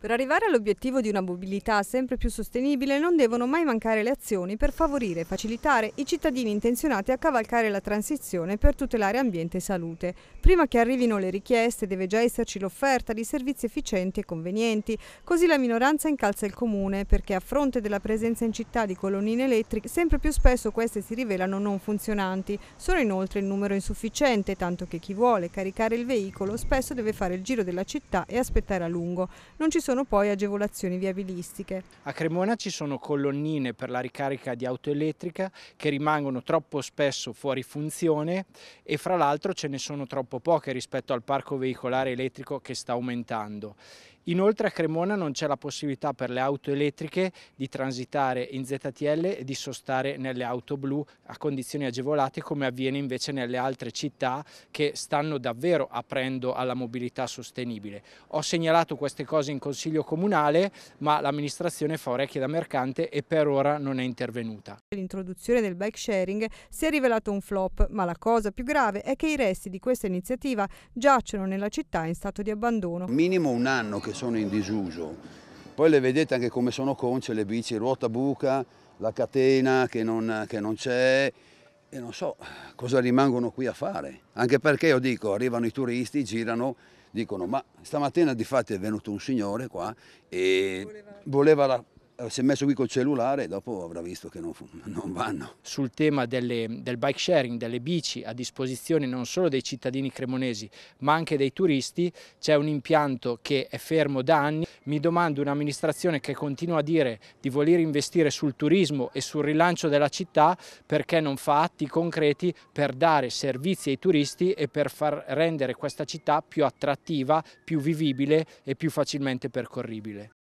Per arrivare all'obiettivo di una mobilità sempre più sostenibile non devono mai mancare le azioni per favorire e facilitare i cittadini intenzionati a cavalcare la transizione per tutelare ambiente e salute. Prima che arrivino le richieste deve già esserci l'offerta di servizi efficienti e convenienti, così la minoranza incalza il comune perché a fronte della presenza in città di colonnine elettriche sempre più spesso queste si rivelano non funzionanti. Sono inoltre il numero insufficiente, tanto che chi vuole caricare il veicolo spesso deve fare il giro della città e aspettare a lungo. Non ci sono poi agevolazioni viabilistiche. A Cremona ci sono colonnine per la ricarica di auto elettrica che rimangono troppo spesso fuori funzione e fra l'altro ce ne sono troppo poche rispetto al parco veicolare elettrico che sta aumentando Inoltre a Cremona non c'è la possibilità per le auto elettriche di transitare in ZTL e di sostare nelle auto blu a condizioni agevolate come avviene invece nelle altre città che stanno davvero aprendo alla mobilità sostenibile. Ho segnalato queste cose in Consiglio Comunale ma l'amministrazione fa orecchie da mercante e per ora non è intervenuta. L'introduzione del bike sharing si è rivelato un flop ma la cosa più grave è che i resti di questa iniziativa giacciono nella città in stato di abbandono. Minimo un anno che sono in disuso. Poi le vedete anche come sono conce le bici, ruota buca, la catena che non, c'è e non so cosa rimangono qui a fare. Anche perché io dico, arrivano i turisti, girano, dicono ma stamattina di fatto è venuto un signore qua e voleva, la eh, si è messo qui col cellulare e dopo avrà visto che non, non vanno. Sul tema delle, del bike sharing, delle bici a disposizione non solo dei cittadini cremonesi ma anche dei turisti, c'è un impianto che è fermo da anni. Mi domando un'amministrazione che continua a dire di voler investire sul turismo e sul rilancio della città perché non fa atti concreti per dare servizi ai turisti e per far rendere questa città più attrattiva, più vivibile e più facilmente percorribile.